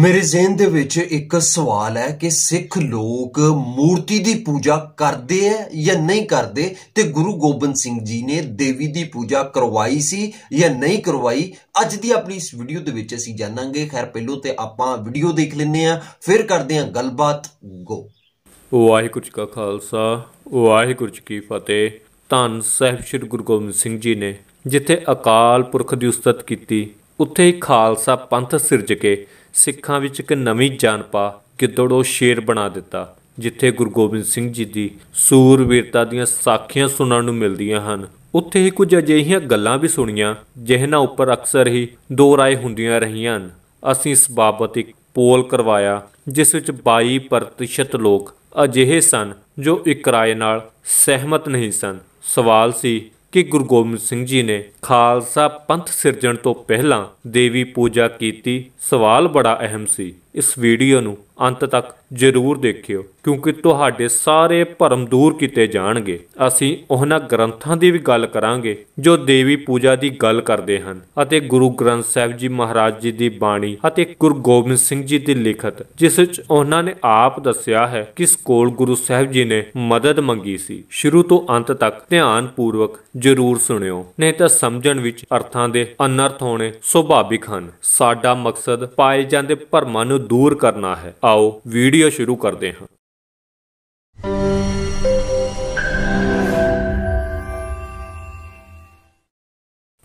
ਮੇਰੇ ਜ਼ਿਹਨ ਦੇ ਵਿੱਚ ਇੱਕ ਸਵਾਲ ਹੈ ਕਿ ਸਿੱਖ ਲੋਕ ਮੂਰਤੀ ਦੀ ਪੂਜਾ ਕਰਦੇ ਆ ਜਾਂ ਨਹੀਂ ਕਰਦੇ ਤੇ ਗੁਰੂ ਗੋਬਿੰਦ ਸਿੰਘ ਜੀ ਨੇ ਦੇਵੀ ਦੀ ਪੂਜਾ ਕਰਵਾਈ ਸੀ ਜਾਂ ਨਹੀਂ ਕਰਵਾਈ ਅੱਜ ਦੀ ਆਪਣੀ ਇਸ ਵੀਡੀਓ ਦੇ ਵਿੱਚ ਅਸੀਂ ਜਾਣਾਂਗੇ ਖੈਰ ਪਹਿਲੋ ਤੇ ਆਪਾਂ ਵੀਡੀਓ ਦੇਖ ਲੈਂਦੇ ਆ ਫਿਰ ਕਰਦੇ ਆ ਗੱਲਬਾਤ ਗੋ ਵਾਹਿਗੁਰੂ ਜੀ ਕਾ ਖਾਲਸਾ ਵਾਹਿਗੁਰੂ ਜੀ ਕੀ ਫਤਿਹ ਧੰਨ ਸਾਹਿਬ ਸ੍ਰੀ ਗੁਰੂ ਗੋਬਿੰਦ ਸਿੰਘ ਜੀ ਨੇ ਜਿੱਥੇ ਅਕਾਲ ਪੁਰਖ ਦੀ ਉਸਤਤ ਕੀਤੀ ਉੱਥੇ ਖਾਲਸਾ ਪੰਥ ਸਿਰਜ ਕੇ ਸਿੱਖਾਂ ਵਿੱਚ ਇੱਕ ਨਵੀਂ ਜਾਨ ਪਾ ਕਿਦੜੋ ਸ਼ੇਰ ਬਣਾ ਦਿੱਤਾ ਜਿੱਥੇ ਗੁਰੂ ਗੋਬਿੰਦ ਸਿੰਘ ਜੀ ਦੀ ਸੂਰ ਵੀਰਤਾ ਦੀਆਂ ਸਾਖੀਆਂ ਸੁਣਨ ਨੂੰ ਮਿਲਦੀਆਂ ਹਨ ਉੱਥੇ ਹੀ ਕੁਝ ਅਜਿਹੀਆਂ ਗੱਲਾਂ ਵੀ ਸੁਣੀਆਂ ਜਿਹਨਾਂ ਉੱਪਰ ਅਕਸਰ ਹੀ ਦੋ ਰਾਏ ਹੁੰਦੀਆਂ ਰਹੀਆਂ ਅਸੀਂ ਇਸ ਬਾਬਤ ਇੱਕ ਪੋਲ ਕਰਵਾਇਆ ਜਿਸ ਵਿੱਚ 22% ਲੋਕ ਅਜਿਹੇ ਸਨ ਜੋ ਇੱਕ ਰਾਏ ਨਾਲ ਸਹਿਮਤ ਨਹੀਂ ਸਨ ਸਵਾਲ ਸੀ ਕਿ ਗੁਰੂ ਗੋਬਿੰਦ ਸਿੰਘ ਜੀ ਨੇ ਖਾਲਸਾ ਪੰਥ ਸਿਰਜਣ ਤੋਂ ਪਹਿਲਾਂ ਦੇਵੀ ਪੂਜਾ ਕੀਤੀ ਸਵਾਲ ਬੜਾ ਅਹਿਮ ਸੀ ਇਸ ਵੀਡੀਓ ਨੂੰ ਅੰਤ ਤੱਕ ਜ਼ਰੂਰ ਦੇਖਿਓ ਕਿਉਂਕਿ ਤੁਹਾਡੇ ਸਾਰੇ ਭਰਮ ਦੂਰ ਕੀਤੇ ਜਾਣਗੇ ਅਸੀਂ ਉਹਨਾਂ ਗ੍ਰੰਥਾਂ ਦੀ ਵੀ ਗੱਲ ਕਰਾਂਗੇ ਜੋ ਦੇਵੀ ਪੂਜਾ ਦੀ ਗੱਲ ਕਰਦੇ ਹਨ ਅਤੇ ਗੁਰੂ ਗ੍ਰੰਥ ਸਾਹਿਬ ਜੀ ਮਹਾਰਾਜ ਜੀ ਦੀ ਬਾਣੀ ਅਤੇ ਗੁਰੂ ਗੋਬਿੰਦ ਸਿੰਘ ਜੀ ਦੀ ਲਿਖਤ ਜਿਸ ਵਿੱਚ ਉਹਨਾਂ ਨੇ ਆਪ ਦੱਸਿਆ ਹੈ ਕਿਸ ਕੋਲ ਗੁਰੂ ਸਾਹਿਬ ਜੀ ਨੇ ਮਦਦ ਮੰਗੀ ਸੀ ਸ਼ੁਰੂ ਤੋਂ ਅੰਤ ਤੱਕ ਧਿਆਨ ਪੂਰਵਕ ਜ਼ਰੂਰ ਸੁਣਿਓ ਨਹੀਂ ਤਾਂ ਸਮਝਣ ਵਿੱਚ ਅਰਥਾਂ ਦੇ ਅਨਰਥ ਹੋਣੇ ਸੁਭਾਵਿਕ ਹਨ ਸਾਡਾ ਮਕਸਦ ਪਾਏ ਜਾਂਦੇ ਭਰਮਾਂ ਨੂੰ ਦੂਰ ਕਰਨਾ ਹੈ ਆਓ ਵੀਡੀਓ ਸ਼ੁਰੂ ਕਰਦੇ ਹਾਂ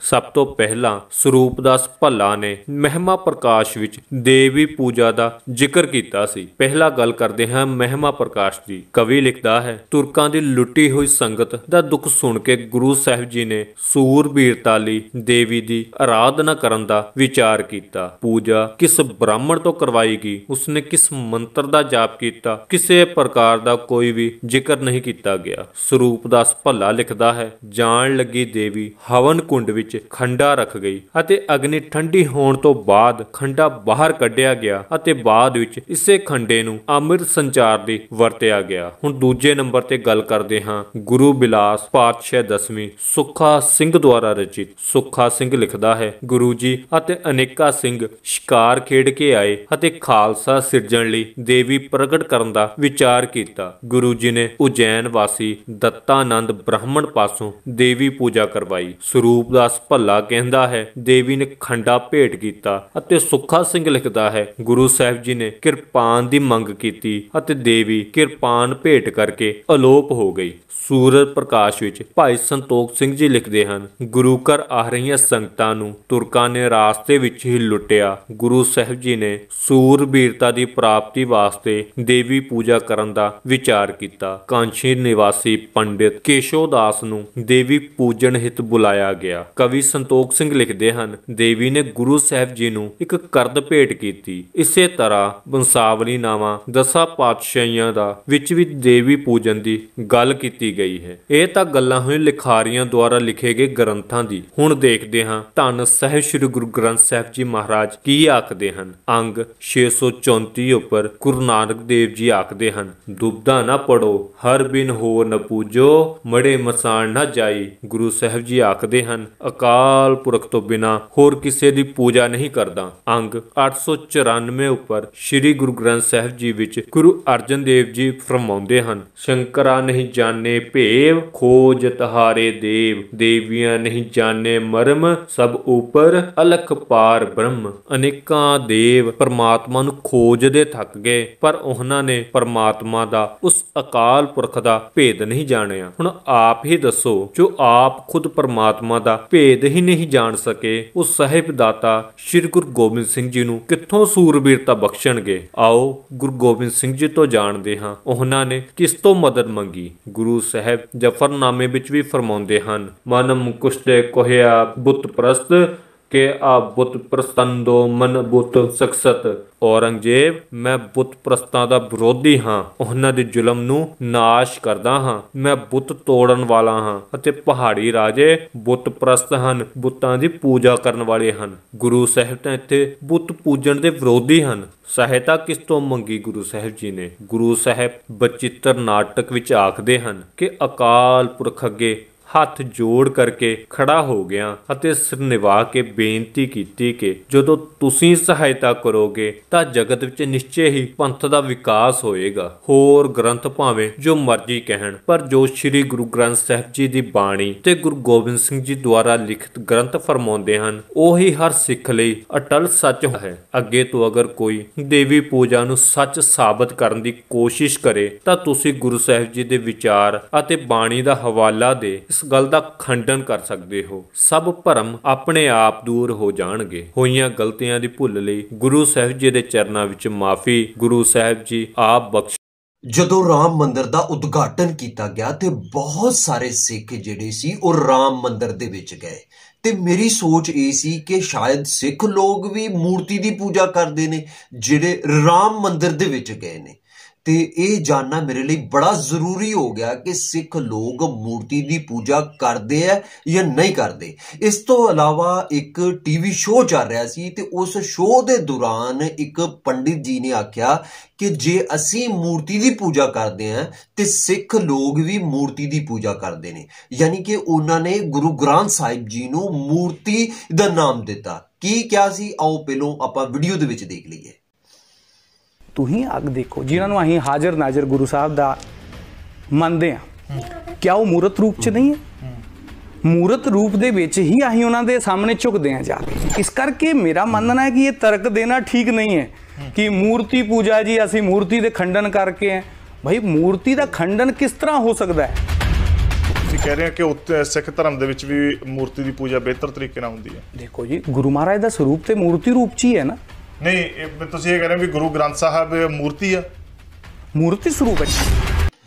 ਸਭ ਤੋਂ ਪਹਿਲਾਂ ਸਰੂਪਦਾਸ ਭੱਲਾ ਨੇ ਮਹਿਮਾ ਪ੍ਰਕਾਸ਼ ਵਿੱਚ ਦੇਵੀ ਪੂਜਾ ਦਾ ਜ਼ਿਕਰ ਕੀਤਾ ਸੀ ਪਹਿਲਾ ਗੱਲ ਕਰਦੇ ਹਾਂ ਮਹਿਮਾ ਪ੍ਰਕਾਸ਼ ਦੀ ਕਵੀ ਲਿਖਦਾ ਹੈ ਤੁਰਕਾਂ ਦੀ ਲੁੱਟੀ ਹੋਈ ਸੰਗਤ ਦਾ ਦੁੱਖ ਸੁਣ ਕੇ ਗੁਰੂ ਸਾਹਿਬ ਜੀ ਨੇ ਸੂਰਬੀਰਤਾ ਲਈ ਦੇਵੀ ਦੀ ਆਰਾਧਨਾ ਕਰਨ ਦਾ ਵਿਚਾਰ ਕੀਤਾ ਪੂਜਾ ਕਿਸ ਬ੍ਰਾਹਮਣ ਤੋਂ ਕਰਵਾਈ ਗਈ ਉਸਨੇ ਕਿਸ ਮੰਤਰ ਦਾ ਜਾਪ ਕੀਤਾ ਕਿਸੇ ਪ੍ਰਕਾਰ ਦਾ ਕੋਈ ਵੀ ਜ਼ਿਕਰ ਨਹੀਂ ਕੀਤਾ ਗਿਆ ਸਰੂਪਦਾਸ ਭੱਲਾ ਲਿਖਦਾ ਹੈ ਜਾਣ ਲੱਗੀ ਦੇਵੀ ਹਵਨ ਕੁੰਡ ਵਿੱਚ ਖੰਡਾ ਰੱਖ ਗਈ ਅਤੇ ਅਗਨੀ ਠੰਡੀ ਹੋਣ ਤੋਂ ਬਾਅਦ ਖੰਡਾ ਬਾਹਰ ਕੱਢਿਆ ਗਿਆ ਅਤੇ ਬਾਅਦ ਵਿੱਚ ਇਸੇ ਖੰਡੇ ਨੂੰ ਅੰਮ੍ਰਿਤ ਸੰਚਾਰ ਦੇ ਵਰਤਿਆ ਗਿਆ ਹੁਣ ਦੂਜੇ ਨੰਬਰ ਤੇ ਗੱਲ ਕਰਦੇ ਹਾਂ ਗੁਰੂ ਬਿਲਾਸ ਪਾਤਸ਼ਾਹ ਦਸਵੀਂ ਸੁੱਖਾ ਸਿੰਘ ਦੁਆਰਾ ਰਚਿਤ ਸੁੱਖਾ ਸਿੰਘ ਲਿਖਦਾ ਹੈ ਗੁਰੂ ਜੀ ਅਤੇ ਅਨੇਕਾ ਸਿੰਘ ਸ਼ਿਕਾਰ ਖੇਡ ਕੇ ਆਏ ਅਤੇ ਖਾਲਸਾ ਸਿਰਜਣ ਲਈ ਦੇਵੀ ਪ੍ਰਗਟ ਕਰਨ ਦਾ ਵਿਚਾਰ ਕੀਤਾ ਗੁਰੂ ਜੀ ਨੇ ਉਜੈਨ ਵਾਸੀ ਦੱਤਾਨੰਦ ਬ੍ਰਾਹਮਣ ਪਾਸੋਂ ਦੇਵੀ ਪੂਜਾ ਕਰਵਾਈ ਸਰੂਪ ਦਾਸ ਭੱਲਾ ਕਹਿੰਦਾ ਹੈ ਦੇਵੀ ਨੇ ਖੰਡਾ ਭੇਟ ਕੀਤਾ ਅਤੇ ਸੁੱਖਾ ਸਿੰਘ ਲਿਖਦਾ ਹੈ ਗੁਰੂ ਸਾਹਿਬ ਜੀ ਨੇ ਕਿਰਪਾਨ ਦੀ ਮੰਗ ਕੀਤੀ ਅਤੇ ਦੇਵੀ ਕਿਰਪਾਨ ਭੇਟ ਕਰਕੇ ਅਲੋਪ ਹੋ ਗਈ ਸੂਰਜ ਪ੍ਰਕਾਸ਼ ਵਿੱਚ ਭਾਈ ਸੰਤੋਖ ਸਿੰਘ ਜੀ ਲਿਖਦੇ ਹਨ ਗੁਰੂ ਘਰ ਆ ਰਹੀਆਂ ਸੰਗਤਾਂ ਨੂੰ ਤੁਰਕਾਂ ਨੇ ਰਾਸਤੇ ਵਿੱਚ ਹੀ ਲੁੱਟਿਆ ਗੁਰੂ ਸਾਹਿਬ ਜੀ ਨੇ ਸੂਰਬੀਰਤਾ ਦੀ ਪ੍ਰਾਪਤੀ ਵਾਸਤੇ ਦੇਵੀ ਪੂਜਾ ਕਰਨ ਦਾ ਵਿਚਾਰ ਕੀਤਾ ਕਾਂਛੀ ਨਿਵਾਸੀ ਪੰਡਿਤ ਕੇਸ਼ੋਦਾਸ ਨੂੰ ਦੇਵੀ ਪੂਜਣ ਹਿਤ ਬੁਲਾਇਆ ਗਿਆ ਕਵੀ ਕਵੀ ਸੰਤੋਖ ਸਿੰਘ ਲਿਖਦੇ ਹਨ ਦੇਵੀ ਨੇ ਗੁਰੂ ਸਾਹਿਬ ਜੀ ਨੂੰ ਇੱਕ ਕਰਦ ਭੇਟ ਕੀਤੀ ਇਸੇ ਤਰ੍ਹਾਂ ਬੰਸਾਵਲੀ ਨਾਵਾ ਦਸਾਂ ਪਾਤਸ਼ਾਹੀਆਂ ਦਾ ਵਿੱਚ ਵੀ ਦੇਵੀ ਪੂਜਨ ਦੀ ਗੱਲ ਕੀਤੀ ਗਈ ਹੈ ਇਹ ਤਾਂ ਗੱਲਾਂ ਹੋਈ ਲਿਖਾਰੀਆਂ ਦੁਆਰਾ ਲਿਖੇ ਗਏ ਗ੍ਰੰਥਾਂ ਦੀ ਹੁਣ ਦੇਖਦੇ ਹਾਂ ਧੰਨ ਸਹਿਬ ਸ੍ਰੀ ਗੁਰੂ ਗ੍ਰੰਥ ਸਾਹਿਬ ਜੀ ਮਹਾਰਾਜ ਕੀ ਆਖਦੇ ਹਨ ਅੰਗ 634 ਉੱਪਰ ਗੁਰੂ ਨਾਨਕ ਦੇਵ ਜੀ ਆਖਦੇ ਹਨ ਦੁਬਦਾ ਨਾ ਪੜੋ ਹਰ ਬਿਨ ਹੋ ਨ ਪੂਜੋ ਮੜੇ ਮਸਾਣ ਨਾ ਜਾਈ ਗੁਰੂ ਸਾਹਿਬ ਜੀ ਆਖਦੇ ਹਨ ਅਕਾਲ ਅਕਾਲ ਪੁਰਖ ਤੋਂ ਬਿਨਾ ਹੋਰ ਕਿਸੇ ਦੀ ਪੂਜਾ ਨਹੀਂ ਕਰਦਾ ਅੰਗ 894 ਉੱਪਰ ਸ੍ਰੀ ਗੁਰੂ ਗ੍ਰੰਥ ਸਾਹਿਬ ਜੀ ਵਿੱਚ ਗੁਰੂ ਅਰਜਨ ਦੇਵ ਜੀ ਫਰਮਾਉਂਦੇ ਹਨ ਸ਼ੰਕਰਾ ਨਹੀਂ ਜਾਣੇ ਭੇਵ ਖੋਜ ਤਹਾਰੇ ਦੇਵ ਦੇਵੀਆਂ ਨਹੀਂ ਜਾਣੇ ਮਰਮ ਸਭ ਉਪਰ ਅਲਖ ਪਾਰ ਬ੍ਰਹਮ ਅਨੇਕਾਂ ਦੇਵ ਪਰਮਾਤਮਾ ਨੂੰ ਖੋਜਦੇ ਥੱਕ ਗਏ ਪਰ ਉਹਨਾਂ ਨੇ ਪਰਮਾਤਮਾ ਦਾ ਉਸ ਅਕਾਲ ਪੁਰਖ ਦਾ ਭੇਦ ਨਹੀਂ ਜਾਣਿਆ ਹੁਣ ਆਪ ਹੀ ਦੱਸੋ ਜੋ ਆਪ ਖੁਦ ਪਰਮਾਤਮਾ ਦਾ ਭੇਦ ਭੇਦ ਹੀ ਨਹੀਂ ਜਾਣ ਸਕੇ ਉਹ ਸਹਿਬ ਦਾਤਾ ਸ੍ਰੀ ਗੁਰੂ ਗੋਬਿੰਦ ਸਿੰਘ ਜੀ ਨੂੰ ਕਿੱਥੋਂ ਸੂਰਬੀਰਤਾ ਬਖਸ਼ਣਗੇ ਆਓ ਗੁਰੂ ਗੋਬਿੰਦ ਸਿੰਘ ਜੀ ਤੋਂ ਜਾਣਦੇ ਹਾਂ ਉਹਨਾਂ ਨੇ ਕਿਸ ਤੋਂ ਮਦਦ ਮੰਗੀ ਗੁਰੂ ਸਾਹਿਬ ਜਫਰਨਾਮੇ ਵਿੱਚ ਵੀ ਫਰਮਾਉਂਦੇ ਹਨ ਮਨ ਮੁਕਸ਼ਟੇ ਕੋਹਿਆ ਬੁੱਤ ਪ੍ਰਸਤ ਕਿ ਆ ਬੁੱਤ ਪ੍ਰਸਤੰਦੋ ਮਨ ਬੁੱਤ ਸਖਸਤ ਔਰੰਗਜ਼ੇਬ ਮੈਂ ਬੁੱਤ ਪ੍ਰਸਤਾਂ ਦਾ ਵਿਰੋਧੀ ਹਾਂ ਉਹਨਾਂ ਦੇ ਜ਼ੁਲਮ ਨੂੰ ਨਾਸ਼ ਕਰਦਾ ਹਾਂ ਮੈਂ ਬੁੱਤ ਤੋੜਨ ਵਾਲਾ ਹਾਂ ਅਤੇ ਪਹਾੜੀ ਰਾਜੇ ਬੁੱਤ ਪ੍ਰਸਤ ਹਨ ਬੁੱਤਾਂ ਦੀ ਪੂਜਾ ਕਰਨ ਵਾਲੇ ਹਨ ਗੁਰੂ ਸਾਹਿਬ ਤਾਂ ਇੱਥੇ ਬੁੱਤ ਪੂਜਣ ਦੇ ਵਿਰੋਧੀ ਹਨ ਸਹਾਇਤਾ ਕਿਸ ਤੋਂ ਮੰਗੀ ਗੁਰੂ ਸਾਹਿਬ ਜੀ ਨੇ ਗੁਰੂ ਸਾਹਿਬ ਬਚਿੱਤਰ ਨਾਟਕ ਵਿੱਚ ਆਖਦੇ ਹਨ ਕਿ ਅਕਾਲ ਪੁਰਖ ਅੱਗੇ ਹੱਥ ਜੋੜ ਕਰਕੇ ਖੜਾ ਹੋ ਗਿਆ ਅਤੇ ਸਿਰ ਨਿਵਾ ਕੇ ਬੇਨਤੀ ਕੀਤੀ ਕਿ ਜਦੋਂ ਤੁਸੀਂ ਸਹਾਇਤਾ ਕਰੋਗੇ ਤਾਂ ਜਗਤ ਵਿੱਚ ਨਿਸ਼ਚੈ ਹੀ ਪੰਥ ਦਾ ਵਿਕਾਸ ਹੋਏਗਾ ਹੋਰ ਗ੍ਰੰਥ ਭਾਵੇਂ ਜੋ ਮਰਜ਼ੀ ਕਹਿਣ ਪਰ ਜੋ ਸ੍ਰੀ ਗੁਰੂ ਗ੍ਰੰਥ ਸਾਹਿਬ ਜੀ ਦੀ ਬਾਣੀ ਤੇ ਗੁਰੂ ਗੋਬਿੰਦ ਸਿੰਘ ਜੀ ਦੁਆਰਾ ਲਿਖਤ ਗ੍ਰੰਥ ਫਰਮਾਉਂਦੇ ਹਨ ਉਹੀ ਹਰ ਸਿੱਖ ਲਈ ਅਟਲ ਸੱਚ ਹੈ ਅੱਗੇ ਤੋਂ ਅਗਰ ਕੋਈ ਦੇਵੀ ਪੂਜਾ ਨੂੰ ਸੱਚ ਸਾਬਤ ਕਰਨ ਦੀ ਕੋਸ਼ਿਸ਼ ਕਰੇ ਤਾਂ ਤੁਸੀਂ ਗੁਰੂ ਸਾਹਿਬ ਜੀ ਦੇ ਵਿਚਾਰ ਅਤੇ ਬਾਣੀ ਦਾ ਹਵਾਲਾ ਦੇ ਇਸ ਗੱਲ ਦਾ ਖੰਡਨ ਕਰ ਸਕਦੇ ਹੋ ਸਭ ਭਰਮ ਆਪਣੇ ਆਪ ਦੂਰ ਹੋ ਜਾਣਗੇ ਹੋਈਆਂ ਗਲਤੀਆਂ ਦੀ ਭੁੱਲ ਲਈ ਗੁਰੂ ਸਾਹਿਬ ਜੀ ਦੇ ਚਰਨਾਂ ਵਿੱਚ ਮਾਫੀ ਗੁਰੂ ਸਾਹਿਬ ਜੀ ਆਪ ਬਖਸ਼ ਜਦੋਂ ਰਾਮ ਮੰਦਿਰ ਦਾ ਉਦਘਾਟਨ ਕੀਤਾ ਗਿਆ ਤੇ ਬਹੁਤ ਸਾਰੇ ਸਿੱਖ ਜਿਹੜੇ ਸੀ ਉਹ ਰਾਮ ਮੰਦਿਰ ਦੇ ਵਿੱਚ ਗਏ ਤੇ ਮੇਰੀ ਸੋਚ ਇਹ ਸੀ ਕਿ ਸ਼ਾਇਦ ਸਿੱਖ ਲੋਕ ਵੀ ਮੂਰਤੀ ਦੀ ਪੂਜਾ ਕਰਦੇ ਨੇ ਜਿਹੜੇ ਰਾਮ ਮੰਦਿਰ ਦੇ ਵਿੱਚ ਗਏ ਨੇ ਤੇ ਇਹ ਜਾਨਣਾ ਮੇਰੇ ਲਈ ਬੜਾ ਜ਼ਰੂਰੀ ਹੋ ਗਿਆ ਕਿ ਸਿੱਖ ਲੋਕ ਮੂਰਤੀ ਦੀ ਪੂਜਾ ਕਰਦੇ ਆ ਜਾਂ ਨਹੀਂ ਕਰਦੇ ਇਸ ਤੋਂ ਇਲਾਵਾ ਇੱਕ ਟੀਵੀ ਸ਼ੋਅ ਚੱਲ ਰਿਹਾ ਸੀ ਤੇ ਉਸ ਸ਼ੋਅ ਦੇ ਦੌਰਾਨ ਇੱਕ ਪੰਡਿਤ ਜੀ ਨੇ ਆਖਿਆ ਕਿ ਜੇ ਅਸੀਂ ਮੂਰਤੀ ਦੀ ਪੂਜਾ ਕਰਦੇ ਆ ਤੇ ਸਿੱਖ ਲੋਕ ਵੀ ਮੂਰਤੀ ਦੀ ਪੂਜਾ ਕਰਦੇ ਨੇ ਯਾਨੀ ਕਿ ਉਹਨਾਂ ਨੇ ਗੁਰੂ ਗ੍ਰੰਥ ਸਾਹਿਬ ਜੀ ਨੂੰ ਮੂਰਤੀ ਦਾ ਨਾਮ ਦਿੱਤਾ ਕੀ ਕਿਹਾ ਸੀ ਆਓ ਪਹਿਲੋਂ ਆਪਾਂ ਵੀਡੀਓ ਦੇ ਵਿੱਚ ਦੇਖ ਲਈਏ ਤੁਸੀਂ ਅੱਗ ਦੇਖੋ ਜਿਨ੍ਹਾਂ ਨੂੰ ਅਸੀਂ ਹਾਜ਼ਰ ਨਾਜ਼ਰ ਗੁਰੂ ਸਾਹਿਬ ਦਾ ਮੰਨਦੇ ਆ ਕਿਆ ਉਹ ਮੂਰਤ ਰੂਪ ਚ ਨਹੀਂ ਹੈ ਮੂਰਤ ਰੂਪ ਦੇ ਵਿੱਚ ਹੀ ਅਸੀਂ ਉਹਨਾਂ ਦੇ ਸਾਹਮਣੇ ਝੁਕਦੇ ਆ ਜਾ ਕੇ ਇਸ ਕਰਕੇ ਮੇਰਾ ਮੰਨਣਾ ਹੈ ਕਿ ਇਹ ਤਰਕ ਦੇਣਾ ਠੀਕ ਨਹੀਂ ਹੈ ਕਿ ਮੂਰਤੀ ਪੂਜਾ ਜੀ ਅਸੀਂ ਮੂਰਤੀ ਦੇ ਖੰਡਨ ਕਰਕੇ ਆ ਭਾਈ ਮੂਰਤੀ ਦਾ ਖੰਡਨ ਕਿਸ ਤਰ੍ਹਾਂ ਹੋ ਸਕਦਾ ਹੈ ਤੁਸੀਂ ਕਹਿ ਰਹੇ ਹੋ ਕਿ ਸਿੱਖ ਧਰਮ ਦੇ ਵਿੱਚ ਵੀ ਮੂਰਤੀ ਦੀ ਪੂਜਾ ਬਿਹਤਰ ਤਰੀਕੇ ਨਾਲ ਹੁੰਦੀ ਹੈ ਦੇਖੋ ਜੀ ਗੁਰੂ ਮਹਾਰਾਜ ਦਾ ਸਰੂਪ ਤੇ ਮੂਰਤੀ ਰੂਪ ਚ ਹੀ ਹੈ ਨਾ ਨਹੀਂ ਇਹ- ਤੁਸੀਂ ਇਹ ਕਹਿ ਰਹੇ ਹੋ ਵੀ ਗੁਰੂ ਗ੍ਰੰਥ ਸਾਹਿਬ ਮੂਰਤੀ ਆ ਮੂਰਤੀ ਸਰੂਪ ਹੈ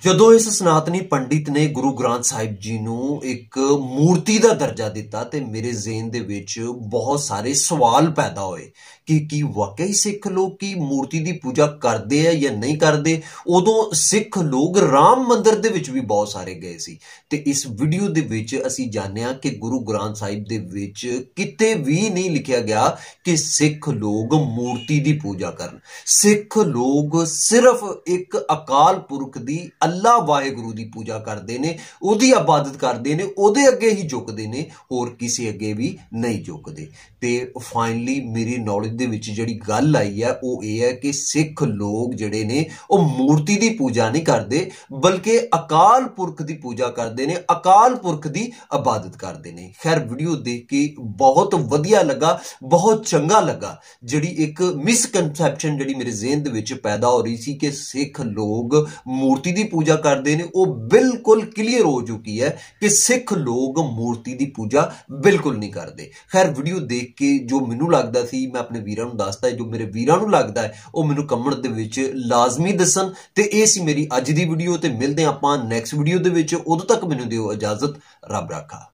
ਜਦੋਂ ਇਸ ਸਨਾਤਨੀ ਪੰਡਿਤ ਨੇ ਗੁਰੂ ਗ੍ਰੰਥ ਸਾਹਿਬ ਜੀ ਨੂੰ ਇੱਕ ਮੂਰਤੀ ਦਾ ਦਰਜਾ ਦਿੱਤਾ ਤੇ ਮੇਰੇ ਜ਼ਿਹਨ ਦੇ ਵਿੱਚ ਬਹੁਤ ਸਾਰੇ ਸਵਾਲ ਪੈਦਾ ਹੋਏ ਕਿ ਕੀ ਵਾਕਈ ਸਿੱਖ ਲੋਕ ਕੀ ਮੂਰਤੀ ਦੀ ਪੂਜਾ ਕਰਦੇ ਆ ਜਾਂ ਨਹੀਂ ਕਰਦੇ ਉਦੋਂ ਸਿੱਖ ਲੋਕ ਰਾਮ ਮੰਦਿਰ ਦੇ ਵਿੱਚ ਵੀ ਬਹੁਤ ਸਾਰੇ ਗਏ ਸੀ ਤੇ ਇਸ ਵੀਡੀਓ ਦੇ ਵਿੱਚ ਅਸੀਂ ਜਾਣਿਆ ਕਿ ਗੁਰੂ ਗ੍ਰੰਥ ਸਾਹਿਬ ਦੇ ਵਿੱਚ ਕਿਤੇ ਵੀ ਨਹੀਂ ਲਿਖਿਆ ਗਿਆ ਕਿ ਸਿੱਖ ਲੋਕ ਮੂਰਤੀ ਦੀ ਪੂਜਾ ਕਰਨ ਸਿੱਖ ਲੋਕ ਸਿਰਫ ਇੱਕ ਅਕਾਲ ਪੁਰਖ ਦੀ ਅੱਲਾ ਵਾਹਿਗੁਰੂ ਦੀ ਪੂਜਾ ਕਰਦੇ ਨੇ ਉਹਦੀ ਇਬਾਦਤ ਕਰਦੇ ਨੇ ਉਹਦੇ ਅੱਗੇ ਹੀ ਝੁਕਦੇ ਨੇ ਹੋਰ ਕਿਸੇ ਅੱਗੇ ਵੀ ਨਹੀਂ ਝੁਕਦੇ ਤੇ ਫਾਈਨਲੀ ਮੇਰੀ ਨੌਲੇਜ ਦੇ ਵਿੱਚ ਜਿਹੜੀ ਗੱਲ ਆਈ ਹੈ ਉਹ ਇਹ ਹੈ ਕਿ ਸਿੱਖ ਲੋਕ ਜਿਹੜੇ ਨੇ ਉਹ ਮੂਰਤੀ ਦੀ ਪੂਜਾ ਨਹੀਂ ਕਰਦੇ ਬਲਕਿ ਅਕਾਲ ਪੁਰਖ ਦੀ ਪੂਜਾ ਕਰਦੇ ਨੇ ਅਕਾਲ ਪੁਰਖ ਦੀ ਇਬਾਦਤ ਕਰਦੇ ਨੇ ਖੈਰ ਵੀਡੀਓ ਦੇਖ ਕੇ ਬਹੁਤ ਵਧੀਆ ਲੱਗਾ ਬਹੁਤ ਚੰਗਾ ਲੱਗਾ ਜਿਹੜੀ ਇੱਕ ਮਿਸਕਨਸੈਪਸ਼ਨ ਜਿਹੜੀ ਮੇਰੇ ਜ਼ਿਹਨ ਦੇ ਵਿੱਚ ਪੈਦਾ ਹੋ ਰਹੀ ਸੀ ਕਿ ਸਿੱਖ ਲੋਕ ਮੂਰਤੀ ਦੀ ਪੂਜਾ ਕਰਦੇ ਨੇ ਉਹ ਬਿਲਕੁਲ ਕਲੀਅਰ ਹੋ ਚੁੱਕੀ ਹੈ ਕਿ ਸਿੱਖ ਲੋਕ ਮੂਰਤੀ ਦੀ ਪੂਜਾ ਬਿਲਕੁਲ ਨਹੀਂ ਕਰਦੇ ਖੈਰ ਵੀਡੀਓ ਦੇਖ ਕੇ ਜੋ ਮੈਨੂੰ ਲੱਗਦਾ ਸੀ ਮੈਂ ਆਪਣੇ ਵੀਰਾਂ ਨੂੰ ਦੱਸਦਾ ਜੋ ਮੇਰੇ ਵੀਰਾਂ ਨੂੰ ਲੱਗਦਾ ਹੈ ਉਹ ਮੈਨੂੰ ਕਮੈਂਟ ਦੇ ਵਿੱਚ ਲਾਜ਼ਮੀ ਦੱਸਣ ਤੇ ਇਹ ਸੀ ਮੇਰੀ ਅੱਜ ਦੀ ਵੀਡੀਓ ਤੇ ਮਿਲਦੇ ਆਪਾਂ ਨੈਕਸਟ ਵੀਡੀਓ ਦੇ ਵਿੱਚ ਉਦੋਂ ਤੱਕ ਮੈਨੂੰ ਦਿਓ ਇਜਾਜ਼ਤ ਰੱਬ ਰਾਖਾ